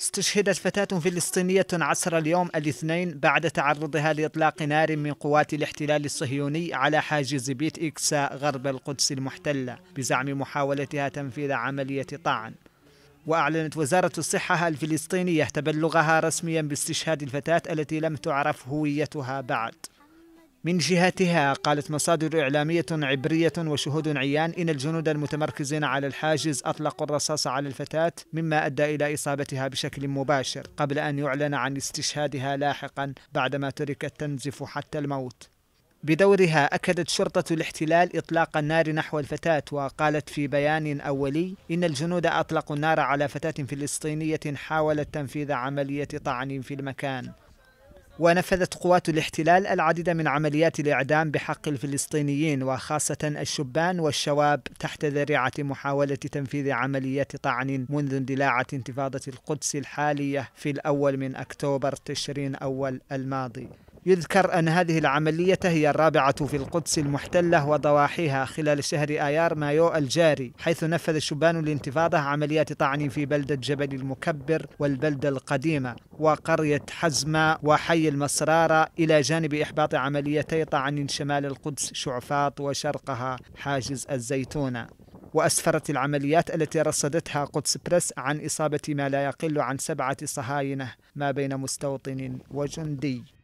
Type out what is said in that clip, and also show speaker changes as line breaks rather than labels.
استشهدت فتاة فلسطينية عصر اليوم الاثنين بعد تعرضها لإطلاق نار من قوات الاحتلال الصهيوني على حاجز بيت إكسا غرب القدس المحتلة بزعم محاولتها تنفيذ عملية طعن وأعلنت وزارة الصحة الفلسطينية تبلغها رسميا باستشهاد الفتاة التي لم تعرف هويتها بعد من جهتها قالت مصادر إعلامية عبرية وشهود عيان إن الجنود المتمركزين على الحاجز أطلقوا الرصاص على الفتاة مما أدى إلى إصابتها بشكل مباشر قبل أن يعلن عن استشهادها لاحقا بعدما تركت تنزف حتى الموت بدورها أكدت شرطة الاحتلال إطلاق النار نحو الفتاة وقالت في بيان أولي إن الجنود أطلقوا النار على فتاة فلسطينية حاولت تنفيذ عملية طعن في المكان ونفذت قوات الاحتلال العديد من عمليات الإعدام بحق الفلسطينيين وخاصة الشبان والشواب تحت ذريعة محاولة تنفيذ عملية طعن منذ اندلاعة انتفاضة القدس الحالية في الأول من أكتوبر تشرين أول الماضي يذكر أن هذه العملية هي الرابعة في القدس المحتلة وضواحيها خلال شهر آيار مايو الجاري حيث نفذ شبان الانتفاضة عمليات طعن في بلدة جبل المكبر والبلدة القديمة وقرية حزمة وحي المصرارة إلى جانب إحباط عمليتي طعن شمال القدس شعفاط وشرقها حاجز الزيتونة وأسفرت العمليات التي رصدتها قدس بريس عن إصابة ما لا يقل عن سبعة صهاينة ما بين مستوطن وجندي